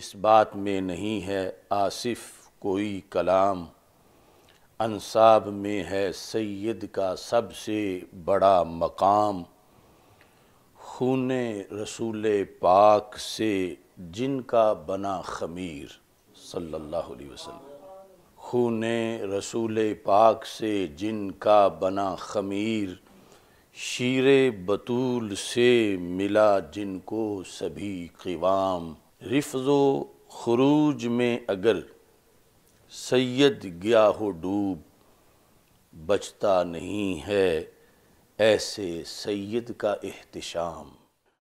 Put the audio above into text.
इस बात में नहीं है आसिफ कोई कलाम अनसाब में है सैद का सबसे बड़ा मकाम खून रसूल पाक से जिनका बना खमीर सल्लल्लाहु अलैहि वसल्लम खून रसूल पाक से जिनका बना खमीर शीर बतूल से मिला जिनको सभी क़वाम रिफ्ज़ खरूज में अगर सैद गया हो डूब बचता नहीं है ऐसे सैद का एहतशाम